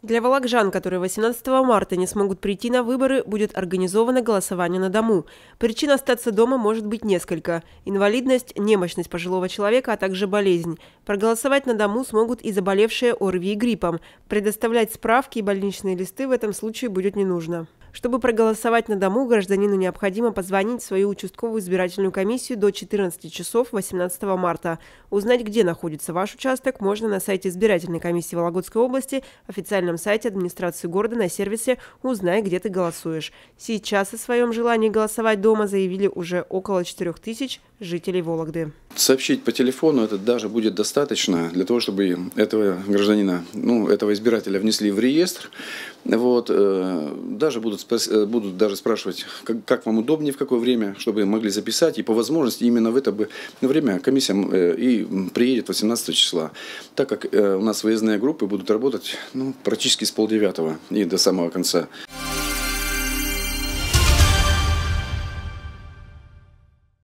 Для волокжан, которые 18 марта не смогут прийти на выборы, будет организовано голосование на дому. Причин остаться дома может быть несколько. Инвалидность, немощность пожилого человека, а также болезнь. Проголосовать на дому смогут и заболевшие ОРВИ и гриппом. Предоставлять справки и больничные листы в этом случае будет не нужно. Чтобы проголосовать на дому, гражданину необходимо позвонить в свою участковую избирательную комиссию до 14 часов 18 марта. Узнать, где находится ваш участок, можно на сайте избирательной комиссии Вологодской области, официальном сайте администрации города на сервисе «Узнай, где ты голосуешь». Сейчас о своем желании голосовать дома заявили уже около 4 тысяч жителей Вологды сообщить по телефону, это даже будет достаточно для того, чтобы этого гражданина, ну, этого избирателя внесли в реестр. Вот, э, даже будут, э, будут даже спрашивать, как, как вам удобнее, в какое время, чтобы могли записать. И по возможности именно в это бы время комиссия э, и приедет 18 числа. Так как у нас выездные группы будут работать ну, практически с полдевятого и до самого конца.